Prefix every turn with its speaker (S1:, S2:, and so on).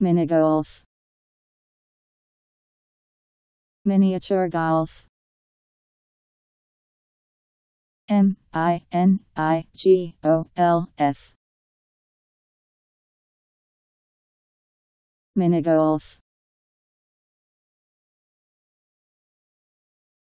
S1: Mini golf. Miniature golf M I N I G O L F minigolf golf.